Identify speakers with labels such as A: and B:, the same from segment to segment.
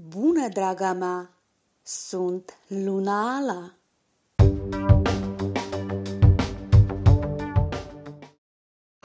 A: Bună, draga mea! Sunt Luna Ala!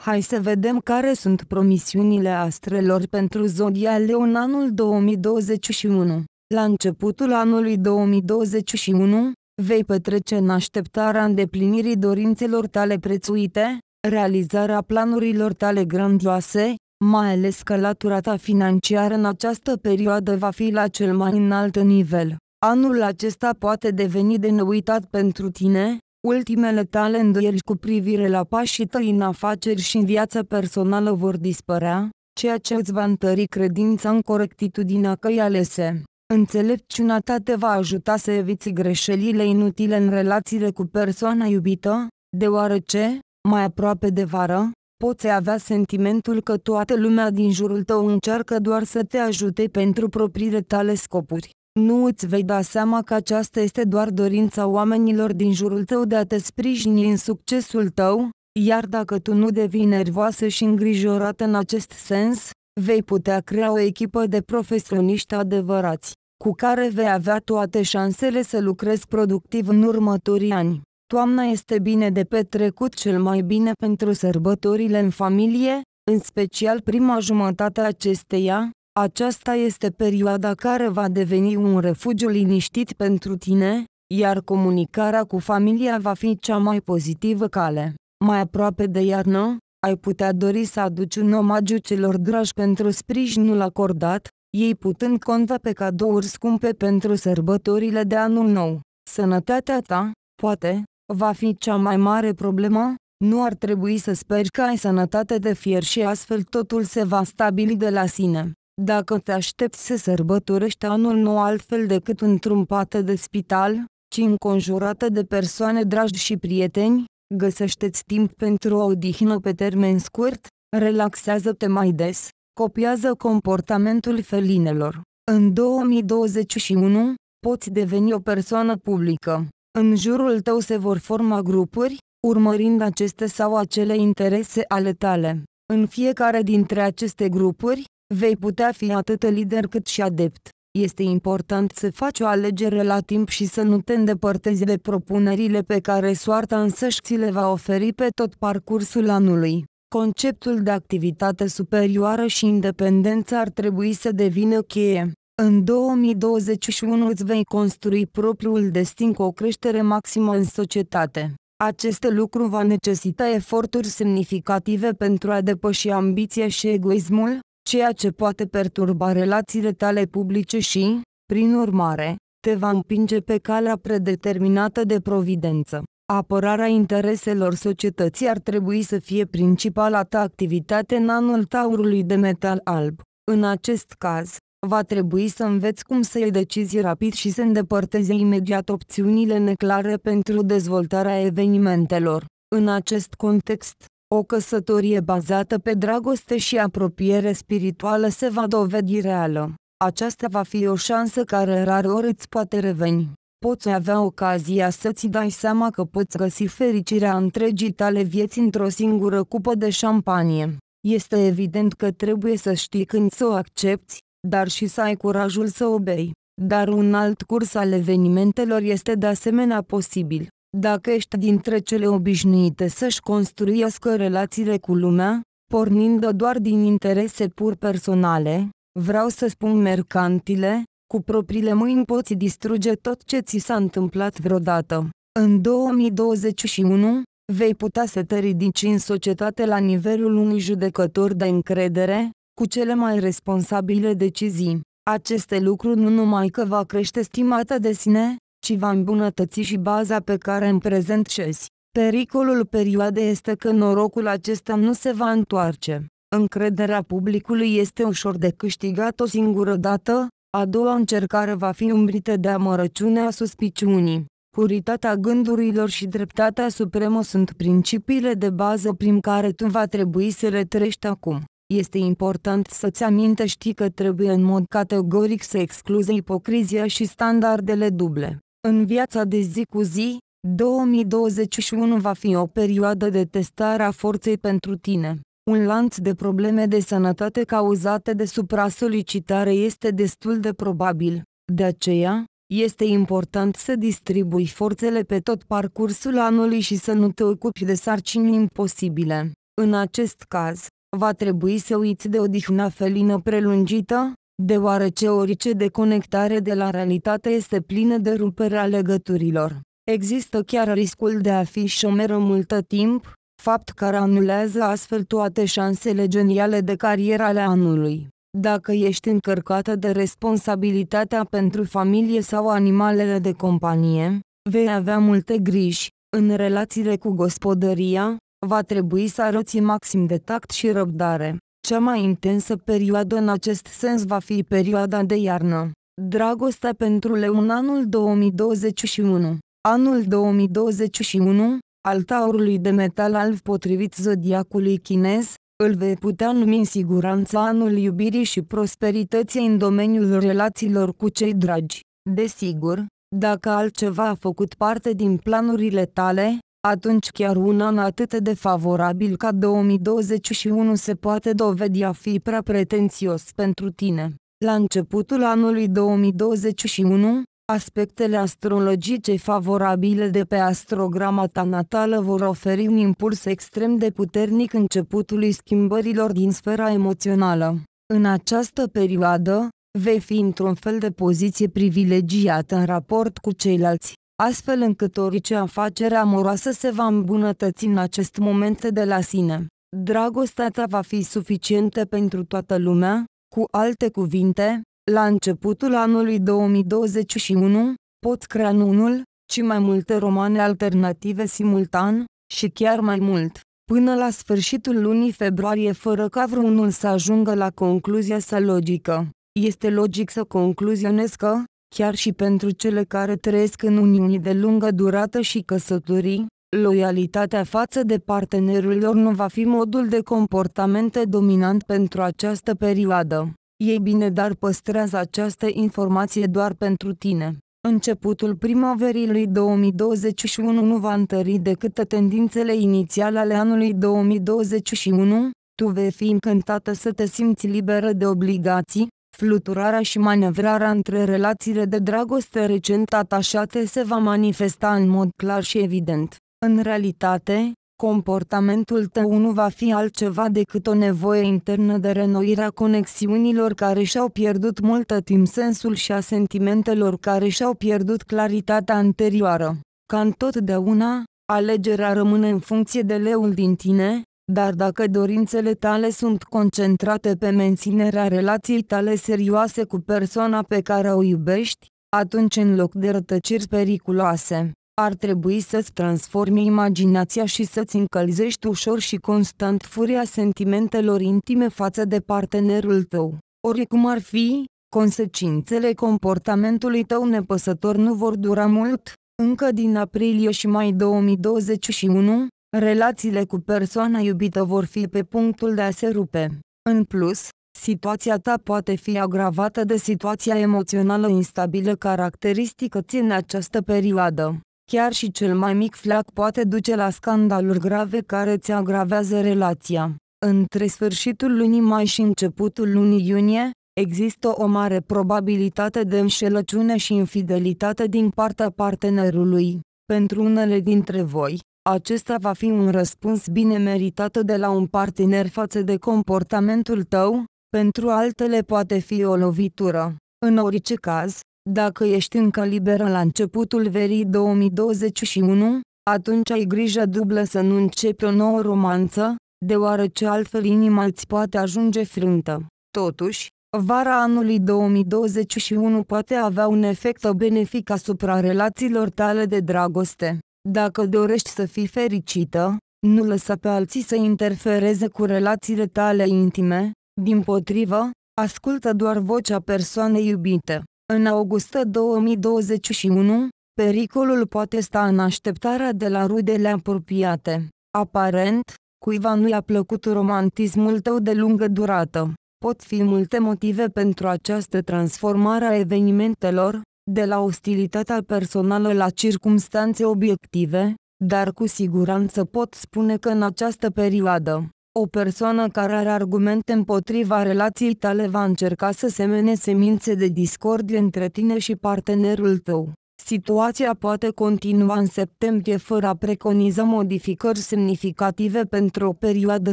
A: Hai să vedem care sunt promisiunile astrelor pentru Zodia Leu în anul 2021. La începutul anului 2021, vei petrece în așteptarea îndeplinirii dorințelor tale prețuite, realizarea planurilor tale grandioase, mai ales că latura ta financiară în această perioadă va fi la cel mai înalt nivel. Anul acesta poate deveni de neuitat pentru tine, ultimele tale îndoieli cu privire la pașii tăi în afaceri și în viața personală vor dispărea, ceea ce îți va întări credința în corectitudinea căi alese. Înțelepciunea ta te va ajuta să eviți greșelile inutile în relațiile cu persoana iubită, deoarece, mai aproape de vară, poți avea sentimentul că toată lumea din jurul tău încearcă doar să te ajute pentru propriile tale scopuri. Nu îți vei da seama că aceasta este doar dorința oamenilor din jurul tău de a te sprijini în succesul tău, iar dacă tu nu devii nervoasă și îngrijorată în acest sens, vei putea crea o echipă de profesioniști adevărați, cu care vei avea toate șansele să lucrezi productiv în următorii ani. Toamna este bine de petrecut cel mai bine pentru sărbătorile în familie, în special prima jumătate a acesteia, aceasta este perioada care va deveni un refugiu liniștit pentru tine, iar comunicarea cu familia va fi cea mai pozitivă cale. Mai aproape de iarnă, ai putea dori să aduci un omagiu celor dragi pentru sprijinul acordat, ei putând conta pe cadouri scumpe pentru sărbătorile de anul nou. Sănătatea ta, poate, va fi cea mai mare problemă? Nu ar trebui să speri că ai sănătate de fier și astfel totul se va stabili de la sine. Dacă te aștepți să sărbătorești anul nou altfel decât într-un pat de spital, ci înconjurată de persoane dragi și prieteni, găsește-ți timp pentru o odihnă pe termen scurt, relaxează-te mai des, copiază comportamentul felinelor. În 2021, poți deveni o persoană publică. În jurul tău se vor forma grupuri, urmărind aceste sau acele interese ale tale. În fiecare dintre aceste grupuri, vei putea fi atât lider cât și adept. Este important să faci o alegere la timp și să nu te îndepărtezi de propunerile pe care soarta însăși ți le va oferi pe tot parcursul anului. Conceptul de activitate superioară și independență ar trebui să devină cheie. În 2021 îți vei construi propriul destin cu o creștere maximă în societate. Acest lucru va necesita eforturi semnificative pentru a depăși ambiția și egoismul, ceea ce poate perturba relațiile tale publice și, prin urmare, te va împinge pe calea predeterminată de providență. Apărarea intereselor societății ar trebui să fie principala ta activitate în anul taurului de metal alb. În acest caz, Va trebui să înveți cum să iei decizii rapid și să îndepărteze imediat opțiunile neclare pentru dezvoltarea evenimentelor. În acest context, o căsătorie bazată pe dragoste și apropiere spirituală se va dovedi reală. Aceasta va fi o șansă care rar ori îți poate reveni. Poți avea ocazia să-ți dai seama că poți găsi fericirea întregii tale vieți într-o singură cupă de șampanie. Este evident că trebuie să știi când să o accepti, dar și să ai curajul să obei. Dar un alt curs al evenimentelor este de asemenea posibil. Dacă ești dintre cele obișnuite să-și construiască relațiile cu lumea, pornind doar din interese pur personale, vreau să spun mercantile, cu propriile mâini poți distruge tot ce ți s-a întâmplat vreodată. În 2021, vei putea să te ridici în societate la nivelul unui judecător de încredere, cu cele mai responsabile decizii. Aceste lucruri nu numai că va crește stimata de sine, ci va îmbunătăți și baza pe care în prezent șezi. Pericolul perioadei este că norocul acesta nu se va întoarce. Încrederea publicului este ușor de câștigat o singură dată, a doua încercare va fi umbrită de amărăciunea suspiciunii. Puritatea gândurilor și dreptatea supremă sunt principiile de bază prin care tu va trebui să le trești acum. Este important să-ți amintești că trebuie în mod categoric să excluzi ipocrizia și standardele duble. În viața de zi cu zi, 2021 va fi o perioadă de testare a forței pentru tine. Un lanț de probleme de sănătate cauzate de supra-solicitare este destul de probabil. De aceea, este important să distribui forțele pe tot parcursul anului și să nu te ocupi de sarcini imposibile. În acest caz, va trebui să uiți de odihna felină prelungită, deoarece orice deconectare de la realitate este plină de rupere a legăturilor. Există chiar riscul de a fi șomeră multă timp, fapt care anulează astfel toate șansele geniale de carieră ale anului. Dacă ești încărcată de responsabilitatea pentru familie sau animalele de companie, vei avea multe griji în relațiile cu gospodăria, Va trebui să arăți maxim de tact și răbdare. Cea mai intensă perioadă în acest sens va fi perioada de iarnă. Dragostea pentru în anul 2021 Anul 2021, al taurului de metal alb potrivit zodiacului chinez, îl vei putea numi în siguranță anul iubirii și prosperității în domeniul relațiilor cu cei dragi. Desigur, dacă altceva a făcut parte din planurile tale, atunci chiar un an atât de favorabil ca 2021 se poate dovedi a fi prea pretențios pentru tine. La începutul anului 2021, aspectele astrologice favorabile de pe astrograma ta natală vor oferi un impuls extrem de puternic începutului schimbărilor din sfera emoțională. În această perioadă, vei fi într-un fel de poziție privilegiată în raport cu ceilalți astfel încât orice afacere amoroasă se va îmbunătăți în acest moment de la sine. Dragostea ta va fi suficientă pentru toată lumea, cu alte cuvinte, la începutul anului 2021, poți crea nu unul, ci mai multe romane alternative simultan, și chiar mai mult, până la sfârșitul lunii februarie fără ca vreunul să ajungă la concluzia sa logică. Este logic să concluzionez că, chiar și pentru cele care trăiesc în uniuni de lungă durată și căsătorii, loialitatea față de partenerul lor nu va fi modul de comportament dominant pentru această perioadă. Ei bine dar păstrează această informație doar pentru tine. Începutul primăverii lui 2021 nu va întări decât tendințele inițiale ale anului 2021, tu vei fi încântată să te simți liberă de obligații, Fluturarea și manevrarea între relațiile de dragoste recent atașate se va manifesta în mod clar și evident. În realitate, comportamentul tău nu va fi altceva decât o nevoie internă de renoire a conexiunilor care și-au pierdut multă timp sensul și a sentimentelor care și-au pierdut claritatea anterioară. Ca întotdeauna, alegerea rămâne în funcție de leul din tine, dar dacă dorințele tale sunt concentrate pe menținerea relației tale serioase cu persoana pe care o iubești, atunci în loc de rătăciri periculoase, ar trebui să-ți transformi imaginația și să-ți încălzești ușor și constant furia sentimentelor intime față de partenerul tău. Oricum ar fi, consecințele comportamentului tău nepăsător nu vor dura mult, încă din aprilie și mai 2021, Relațiile cu persoana iubită vor fi pe punctul de a se rupe. În plus, situația ta poate fi agravată de situația emoțională instabilă caracteristică în această perioadă. Chiar și cel mai mic flac poate duce la scandaluri grave care ți agravează relația. Între sfârșitul lunii mai și începutul lunii iunie, există o mare probabilitate de înșelăciune și infidelitate din partea partenerului. Pentru unele dintre voi, acesta va fi un răspuns bine meritat de la un partener față de comportamentul tău, pentru altele poate fi o lovitură. În orice caz, dacă ești încă liberă la începutul verii 2021, atunci ai grijă dublă să nu începi o nouă romanță, deoarece altfel inima îți poate ajunge frântă. Totuși, vara anului 2021 poate avea un efect benefic asupra relațiilor tale de dragoste. Dacă dorești să fii fericită, nu lăsa pe alții să interfereze cu relațiile tale intime, din potrivă, ascultă doar vocea persoanei iubite. În august 2021, pericolul poate sta în așteptarea de la rudele apropiate. Aparent, cuiva nu i-a plăcut romantismul tău de lungă durată. Pot fi multe motive pentru această transformare a evenimentelor, de la ostilitatea personală la circumstanțe obiective, dar cu siguranță pot spune că în această perioadă, o persoană care are argumente împotriva relației tale va încerca să semene semințe de discordie între tine și partenerul tău. Situația poate continua în septembrie fără a preconiza modificări semnificative pentru o perioadă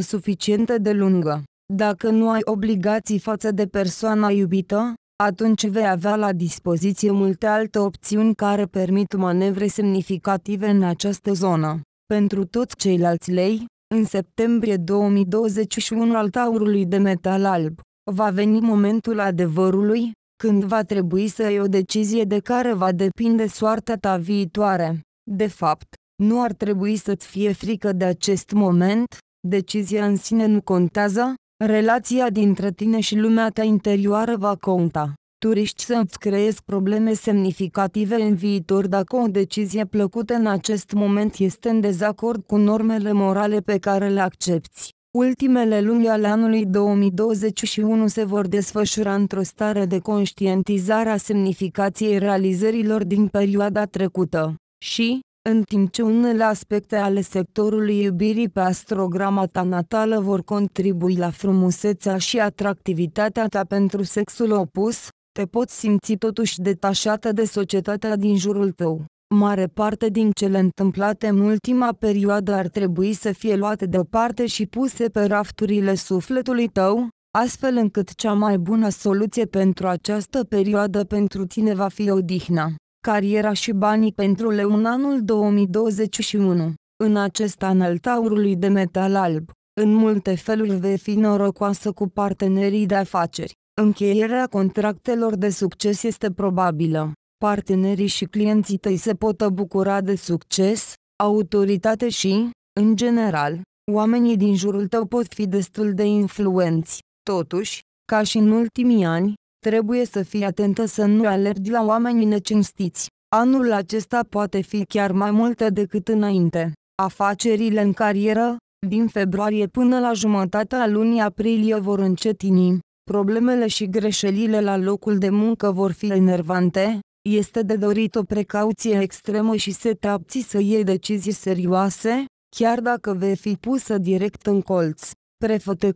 A: suficient de lungă. Dacă nu ai obligații față de persoana iubită, atunci vei avea la dispoziție multe alte opțiuni care permit manevre semnificative în această zonă. Pentru toți ceilalți lei, în septembrie 2021 al taurului de metal alb, va veni momentul adevărului, când va trebui să iei o decizie de care va depinde soarta ta viitoare. De fapt, nu ar trebui să-ți fie frică de acest moment, decizia în sine nu contează, Relația dintre tine și lumea ta interioară va conta. Turiști să-ți creezi probleme semnificative în viitor dacă o decizie plăcută în acest moment este în dezacord cu normele morale pe care le accepti. Ultimele luni ale anului 2021 se vor desfășura într-o stare de conștientizare a semnificației realizărilor din perioada trecută și, în timp ce unele aspecte ale sectorului iubirii pe astrograma ta natală vor contribui la frumusețea și atractivitatea ta pentru sexul opus, te poți simți totuși detașată de societatea din jurul tău. Mare parte din cele întâmplate în ultima perioadă ar trebui să fie luate deoparte și puse pe rafturile sufletului tău, astfel încât cea mai bună soluție pentru această perioadă pentru tine va fi odihna. Cariera și banii pentru Leunanul 2021 În acest an al taurului de metal alb, în multe feluri vei fi norocoasă cu partenerii de afaceri. Încheierea contractelor de succes este probabilă. Partenerii și clienții tăi se pot bucura de succes, autoritate și, în general, oamenii din jurul tău pot fi destul de influenți. Totuși, ca și în ultimii ani, Trebuie să fii atentă să nu alergi la oameni necinstiți. Anul acesta poate fi chiar mai multă decât înainte. Afacerile în carieră, din februarie până la jumătatea lunii aprilie vor încetini. Problemele și greșelile la locul de muncă vor fi enervante, este de dorit o precauție extremă și să te abții să iei decizii serioase, chiar dacă vei fi pusă direct în colț.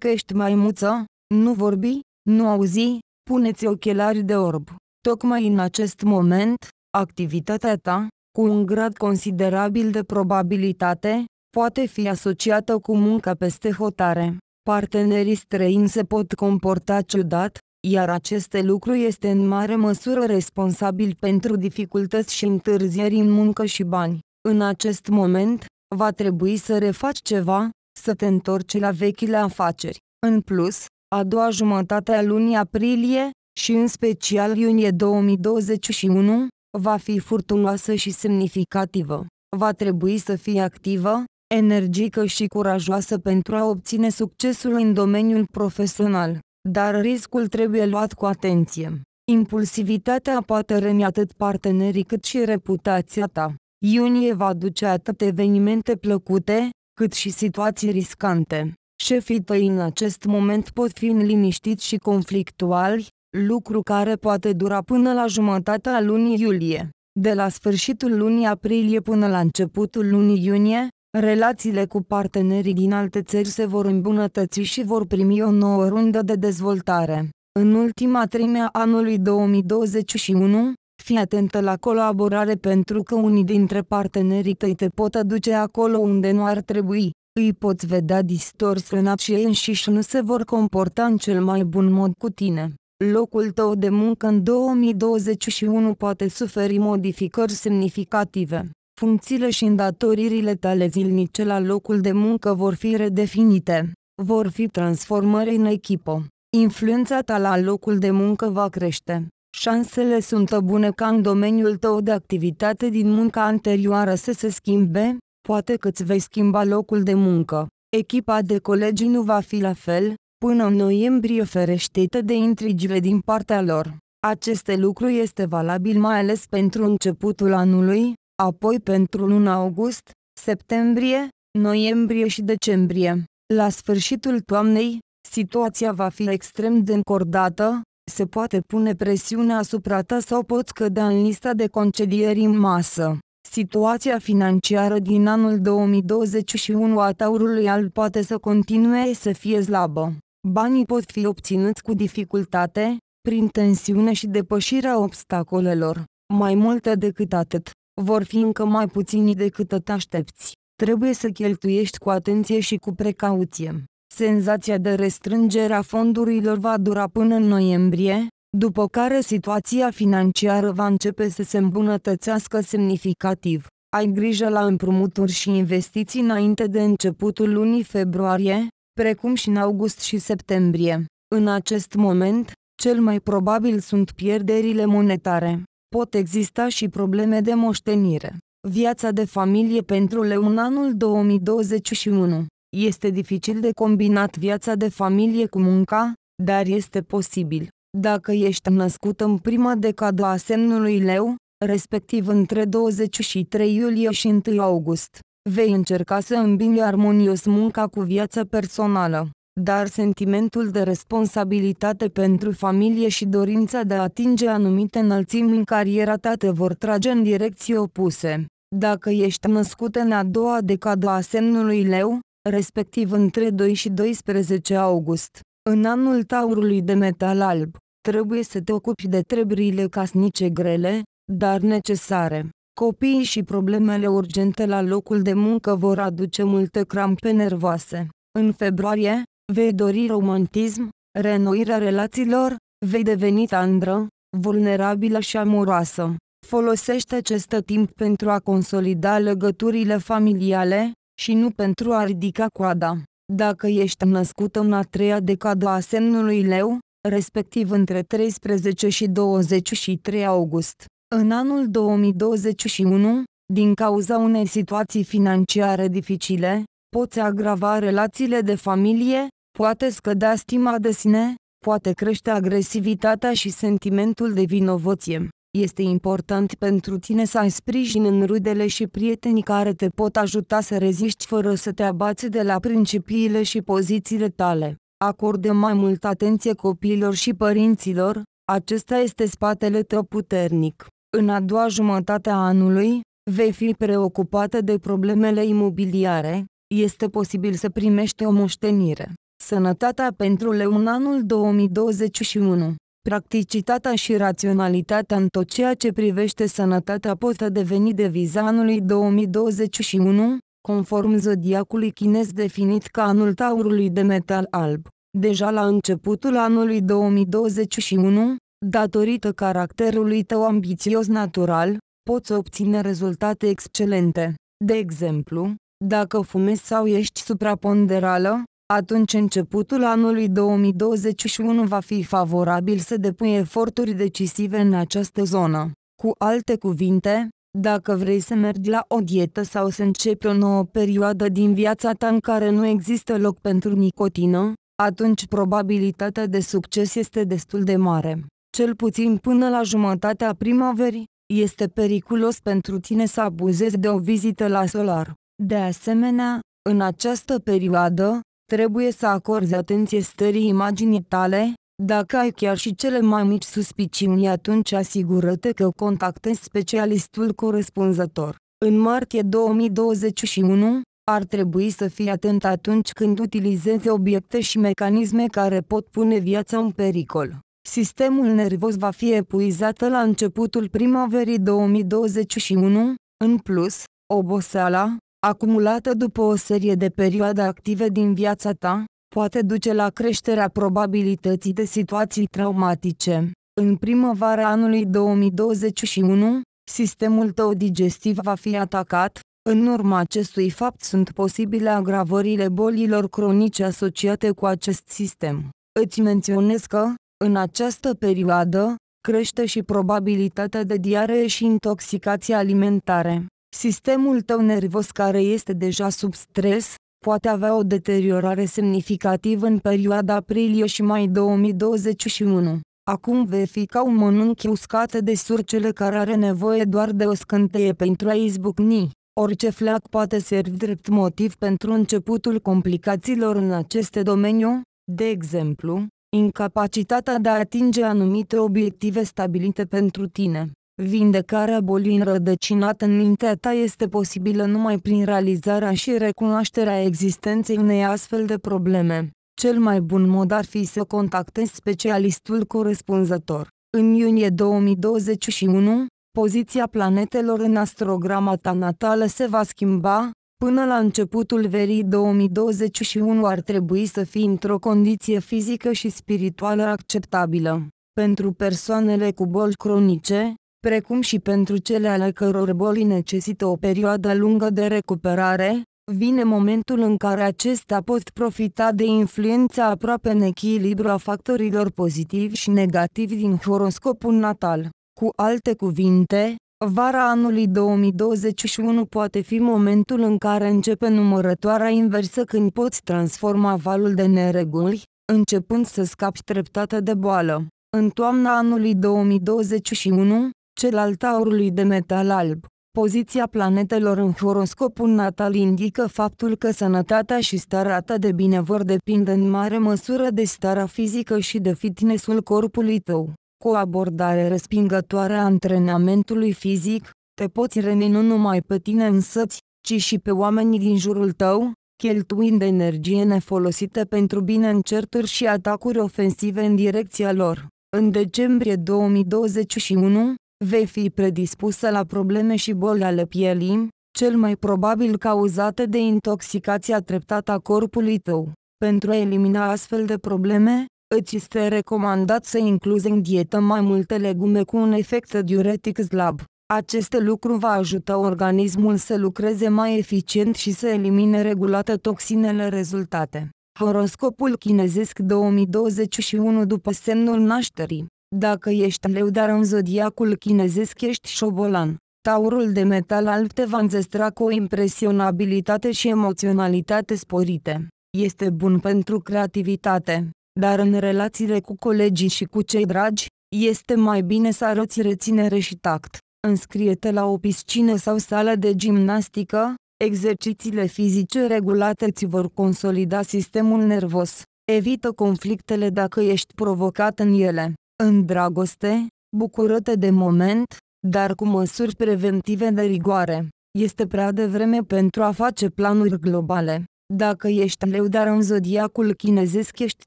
A: ești maimuță, nu vorbi, nu auzi, Puneți ochelari de orb. Tocmai în acest moment, activitatea ta, cu un grad considerabil de probabilitate, poate fi asociată cu munca peste hotare. Partenerii străini se pot comporta ciudat, iar acest lucru este în mare măsură responsabil pentru dificultăți și întârzieri în muncă și bani. În acest moment, va trebui să refaci ceva, să te întorci la vechile afaceri. În plus, a doua jumătate a lunii aprilie, și în special iunie 2021, va fi furtunoasă și semnificativă. Va trebui să fie activă, energică și curajoasă pentru a obține succesul în domeniul profesional, dar riscul trebuie luat cu atenție. Impulsivitatea poate răni atât partenerii cât și reputația ta. Iunie va duce atât evenimente plăcute, cât și situații riscante. Șefii tăi în acest moment pot fi liniștiți și conflictuali, lucru care poate dura până la jumătatea lunii iulie. De la sfârșitul lunii aprilie până la începutul lunii iunie, relațiile cu partenerii din alte țări se vor îmbunătăți și vor primi o nouă rundă de dezvoltare. În ultima a anului 2021, fii atentă la colaborare pentru că unii dintre partenerii tăi te pot aduce acolo unde nu ar trebui îi poți vedea distorsionat și înșiși nu se vor comporta în cel mai bun mod cu tine. Locul tău de muncă în 2021 poate suferi modificări semnificative. Funcțiile și îndatoririle tale zilnice la locul de muncă vor fi redefinite. Vor fi transformări în echipă. Influența ta la locul de muncă va crește. Șansele sunt bune ca în domeniul tău de activitate din munca anterioară să se schimbe, Poate că îți vei schimba locul de muncă. Echipa de colegi nu va fi la fel, până în noiembrie ferește-te de intrigile din partea lor. Aceste lucru este valabil mai ales pentru începutul anului, apoi pentru luna august, septembrie, noiembrie și decembrie. La sfârșitul toamnei, situația va fi extrem de încordată, se poate pune presiune asupra ta sau poți cădea în lista de concedieri în masă. Situația financiară din anul 2021 a taurului al poate să continue să fie slabă. Banii pot fi obținuți cu dificultate, prin tensiune și depășirea obstacolelor. Mai multe decât atât, vor fi încă mai puțini decât te aștepți. Trebuie să cheltuiești cu atenție și cu precauție. Senzația de restrângere a fondurilor va dura până în noiembrie, după care situația financiară va începe să se îmbunătățească semnificativ. Ai grijă la împrumuturi și investiții înainte de începutul lunii februarie, precum și în august și septembrie. În acest moment, cel mai probabil sunt pierderile monetare. Pot exista și probleme de moștenire. Viața de familie pentru în anul 2021 Este dificil de combinat viața de familie cu munca, dar este posibil. Dacă ești născut în prima decadă a semnului leu, respectiv între 23 iulie și 1 august, vei încerca să îmbini armonios munca cu viața personală, dar sentimentul de responsabilitate pentru familie și dorința de a atinge anumite înălțimi în cariera ta te vor trage în direcții opuse. Dacă ești născut în a doua decadă a semnului leu, respectiv între 2 și 12 august, în anul taurului de metal alb, trebuie să te ocupi de treburile casnice grele, dar necesare. Copiii și problemele urgente la locul de muncă vor aduce multe crampe nervoase. În februarie, vei dori romantism, renoirea relațiilor, vei deveni tandră, vulnerabilă și amoroasă. Folosește acest timp pentru a consolida legăturile familiale și nu pentru a ridica coada. Dacă ești născut în a treia decadă a semnului leu, respectiv între 13 și 23 august, în anul 2021, din cauza unei situații financiare dificile, poți agrava relațiile de familie, poate scădea stima de sine, poate crește agresivitatea și sentimentul de vinovăție. Este important pentru tine să ai sprijin în rudele și prietenii care te pot ajuta să reziști fără să te abați de la principiile și pozițiile tale. Acordă mai multă atenție copiilor și părinților, acesta este spatele tău puternic. În a doua jumătate a anului, vei fi preocupată de problemele imobiliare, este posibil să primești o moștenire. Sănătatea pentru în anul 2021 Practicitatea și raționalitatea în tot ceea ce privește sănătatea pot deveni deviza anului 2021, conform zodiacului chinez definit ca anul taurului de metal alb. Deja la începutul anului 2021, datorită caracterului tău ambițios natural, poți obține rezultate excelente. De exemplu, dacă fumezi sau ești supraponderală, atunci începutul anului 2021 va fi favorabil să depui eforturi decisive în această zonă. Cu alte cuvinte, dacă vrei să mergi la o dietă sau să începi o nouă perioadă din viața ta în care nu există loc pentru nicotină, atunci probabilitatea de succes este destul de mare. Cel puțin până la jumătatea primăverii, este periculos pentru tine să abuzezi de o vizită la solar. De asemenea, în această perioadă, trebuie să acorzi atenție stării imaginii tale, dacă ai chiar și cele mai mici suspiciuni, atunci asigură-te că contactezi specialistul corespunzător. În martie 2021, ar trebui să fii atent atunci când utilizezi obiecte și mecanisme care pot pune viața în pericol. Sistemul nervos va fi epuizat la începutul primăverii 2021. În plus, oboseala, acumulată după o serie de perioade active din viața ta, poate duce la creșterea probabilității de situații traumatice. În primăvara anului 2021, sistemul tău digestiv va fi atacat, în urma acestui fapt sunt posibile agravările bolilor cronice asociate cu acest sistem. Îți menționez că, în această perioadă, crește și probabilitatea de diaree și intoxicație alimentare. Sistemul tău nervos care este deja sub stres, poate avea o deteriorare semnificativă în perioada aprilie și mai 2021. Acum vei fi ca un mănânchi uscat de surcele care are nevoie doar de o scânteie pentru a izbucni. Orice flac poate servi drept motiv pentru începutul complicațiilor în aceste domeniu, de exemplu, incapacitatea de a atinge anumite obiective stabilite pentru tine. Vindecarea bolii înrădăcinată în mintea ta este posibilă numai prin realizarea și recunoașterea existenței unei astfel de probleme. Cel mai bun mod ar fi să contactezi specialistul corespunzător. În iunie 2021, poziția planetelor în astrograma ta natală se va schimba, Până la începutul verii 2021 ar trebui să fii într-o condiție fizică și spirituală acceptabilă. Pentru persoanele cu boli cronice, precum și pentru cele ale căror boli necesită o perioadă lungă de recuperare, vine momentul în care acesta pot profita de influența aproape în echilibru a factorilor pozitivi și negativi din horoscopul natal. Cu alte cuvinte, Vara anului 2021 poate fi momentul în care începe numărătoarea inversă când poți transforma valul de nereguli, începând să scapi treptată de boală. În toamna anului 2021, cel al taurului de metal alb. Poziția planetelor în horoscopul natal indică faptul că sănătatea și starea ta de bine vor depinde în mare măsură de starea fizică și de fitnessul corpului tău. Cu o abordare respingătoare a antrenamentului fizic, te poți reni nu numai pe tine însăți, ci și pe oamenii din jurul tău, cheltuind energie nefolosită pentru bine în certuri și atacuri ofensive în direcția lor. În decembrie 2021, vei fi predispusă la probleme și boli ale pielii, cel mai probabil cauzate de intoxicația treptată a corpului tău. Pentru a elimina astfel de probleme, îți este recomandat să incluzi în dietă mai multe legume cu un efect diuretic slab. Acest lucru va ajuta organismul să lucreze mai eficient și să elimine regulată toxinele rezultate. Horoscopul chinezesc 2021 după semnul nașterii dacă ești leu dar în zodiacul chinezesc ești șobolan. Taurul de metal alb te va înzestra cu o impresionabilitate și emoționalitate sporite. Este bun pentru creativitate, dar în relațiile cu colegii și cu cei dragi, este mai bine să arăți reținere și tact. Înscrie-te la o piscină sau sală de gimnastică, exercițiile fizice regulate ți vor consolida sistemul nervos. Evită conflictele dacă ești provocat în ele. În dragoste, bucură-te de moment, dar cu măsuri preventive de rigoare. Este prea devreme pentru a face planuri globale. Dacă ești leu dar în zodiacul chinezesc ești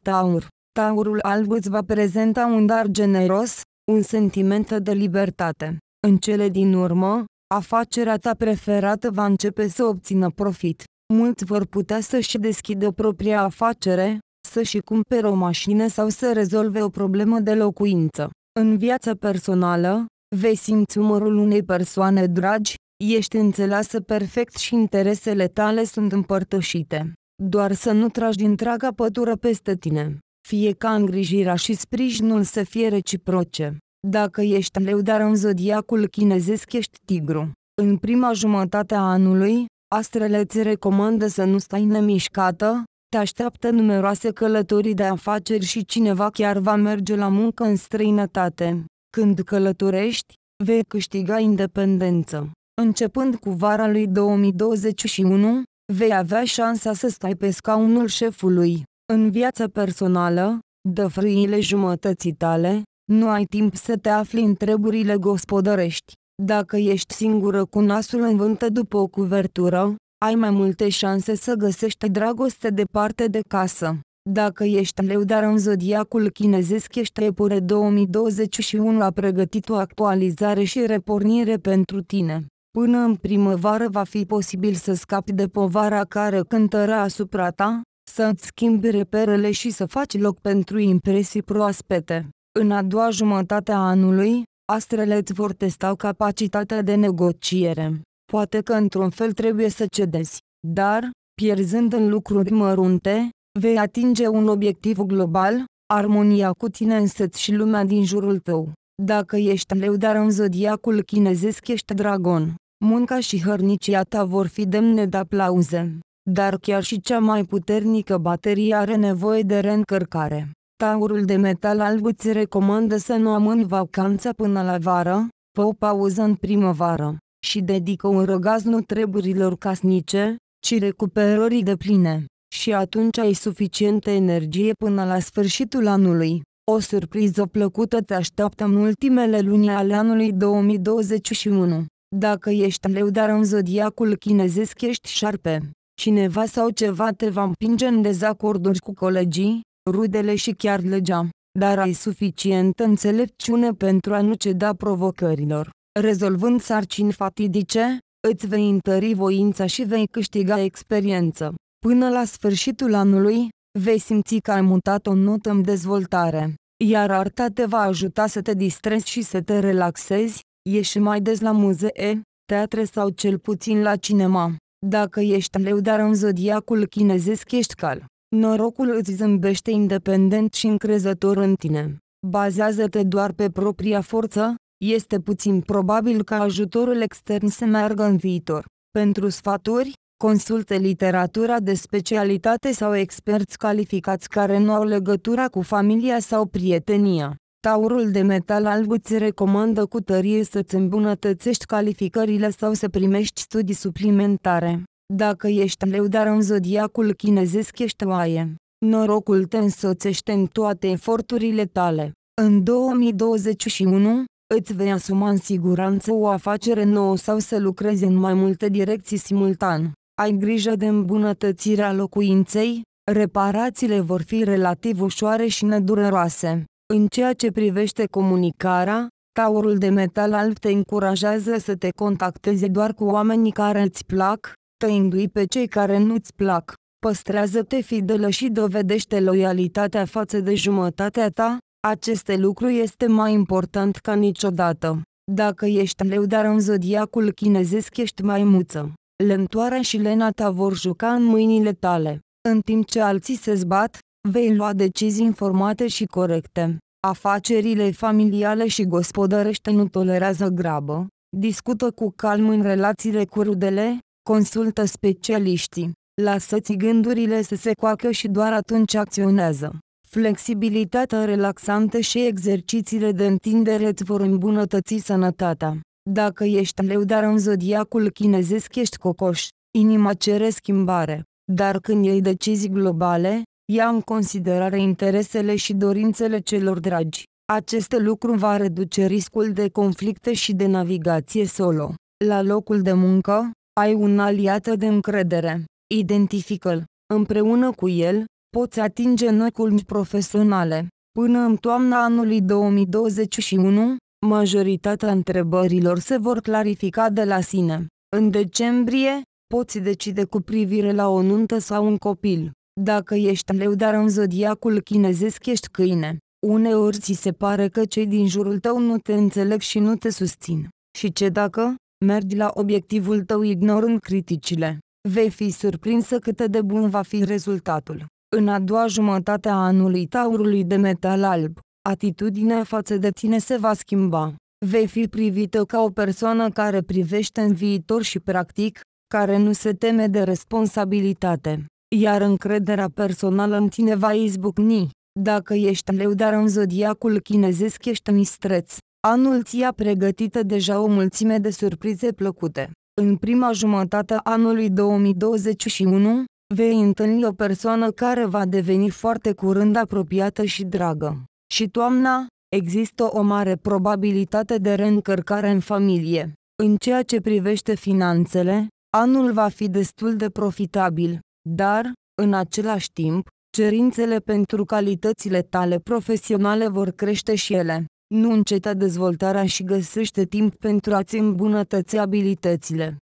A: taur, taurul alb îți va prezenta un dar generos, un sentiment de libertate. În cele din urmă, afacerea ta preferată va începe să obțină profit. Mulți vor putea să-și deschidă propria afacere, să-și cumpere o mașină sau să rezolve o problemă de locuință. În viața personală, vei simți umărul unei persoane dragi, ești înțeleasă perfect și interesele tale sunt împărtășite. Doar să nu tragi întreaga pătură peste tine, fie ca îngrijirea și sprijinul să fie reciproce. Dacă ești leu dar în zodiacul chinezesc ești tigru. În prima jumătate a anului, astrele îți recomandă să nu stai nemișcată, te așteaptă numeroase călătorii de afaceri și cineva chiar va merge la muncă în străinătate. Când călătorești, vei câștiga independență. Începând cu vara lui 2021, vei avea șansa să stai pe scaunul șefului. În viața personală, dă frâile jumătății tale, nu ai timp să te afli în treburile gospodărești. Dacă ești singură cu nasul în vântă după o cuvertură, ai mai multe șanse să găsești dragoste departe de casă. Dacă ești leu dar în zodiacul chinezesc ești epure 2021 a pregătit o actualizare și repornire pentru tine. Până în primăvară va fi posibil să scapi de povara care cântăra asupra ta, să-ți schimbi reperele și să faci loc pentru impresii proaspete. În a doua jumătate a anului, astrele îți vor testa capacitatea de negociere. Poate că într-un fel trebuie să cedezi, dar, pierzând în lucruri mărunte, vei atinge un obiectiv global, armonia cu tine însăți și lumea din jurul tău. Dacă ești leu dar în zodiacul chinezesc ești dragon, munca și hărnicia ta vor fi demne de aplauze. Dar chiar și cea mai puternică baterie are nevoie de reîncărcare. Taurul de metal alb îți recomandă să nu amâni vacanța până la vară, pe o pauză în primăvară și dedică un răgaz nu treburilor casnice, ci recuperării de pline. Și atunci ai suficientă energie până la sfârșitul anului. O surpriză plăcută te așteaptă în ultimele luni ale anului 2021. Dacă ești leu dar în zodiacul chinezesc ești șarpe. Cineva sau ceva te va împinge în dezacorduri cu colegii, rudele și chiar legea, dar ai suficientă înțelepciune pentru a nu ceda provocărilor. Rezolvând sarcini fatidice, îți vei întări voința și vei câștiga experiență. Până la sfârșitul anului, vei simți că ai mutat o notă în dezvoltare, iar arta te va ajuta să te distrezi și să te relaxezi, ieși mai des la muzee, teatre sau cel puțin la cinema. Dacă ești leu dar în zodiacul chinezesc ești cal. Norocul îți zâmbește independent și încrezător în tine. Bazează-te doar pe propria forță, este puțin probabil ca ajutorul extern să meargă în viitor. Pentru sfaturi, consultă literatura de specialitate sau experți calificați care nu au legătura cu familia sau prietenia. Taurul de metal alb îți recomandă cu tărie să-ți îmbunătățești calificările sau să primești studii suplimentare. Dacă ești leu dar în zodiacul chinezesc ești oaie, norocul te însoțește în toate eforturile tale. În 2021, îți vei asuma în siguranță o afacere nouă sau să lucrezi în mai multe direcții simultan. Ai grijă de îmbunătățirea locuinței, reparațiile vor fi relativ ușoare și nedureroase. În ceea ce privește comunicarea, taurul de metal alb te încurajează să te contactezi doar cu oamenii care îți plac, tăindu-i pe cei care nu-ți plac. Păstrează-te fidelă și dovedește loialitatea față de jumătatea ta, aceste lucru este mai important ca niciodată. Dacă ești leu dar în zodiacul chinezesc ești mai muță. lentoarea și lena ta vor juca în mâinile tale. În timp ce alții se zbat, vei lua decizii informate și corecte. Afacerile familiale și gospodărește nu tolerează grabă, discută cu calm în relațiile cu rudele, consultă specialiștii, lasă-ți gândurile să se coacă și doar atunci acționează. Flexibilitatea relaxantă și exercițiile de întindere îți vor îmbunătăți sănătatea. Dacă ești leu dar în zodiacul chinezesc ești cocoș, inima cere schimbare. Dar când iei decizii globale, ia în considerare interesele și dorințele celor dragi. Aceste lucru va reduce riscul de conflicte și de navigație solo. La locul de muncă, ai un aliat de încredere. Identifică-l. Împreună cu el, poți atinge noi culmi profesionale. Până în toamna anului 2021, majoritatea întrebărilor se vor clarifica de la sine. În decembrie, poți decide cu privire la o nuntă sau un copil. Dacă ești leu dar în zodiacul chinezesc ești câine, uneori ți se pare că cei din jurul tău nu te înțeleg și nu te susțin. Și ce dacă mergi la obiectivul tău ignorând criticile? Vei fi surprinsă cât de bun va fi rezultatul. În a doua jumătate a anului taurului de metal alb, atitudinea față de tine se va schimba. Vei fi privită ca o persoană care privește în viitor și practic, care nu se teme de responsabilitate, iar încrederea personală în tine va izbucni. Dacă ești leu dar în zodiacul chinezesc ești mistreț, anul ți-a pregătită deja o mulțime de surprize plăcute. În prima jumătate a anului 2021, vei întâlni o persoană care va deveni foarte curând apropiată și dragă. Și toamna, există o mare probabilitate de reîncărcare în familie. În ceea ce privește finanțele, anul va fi destul de profitabil, dar, în același timp, cerințele pentru calitățile tale profesionale vor crește și ele. Nu înceta dezvoltarea și găsește timp pentru a-ți îmbunătăți abilitățile.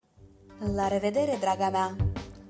A: La revedere, draga mea!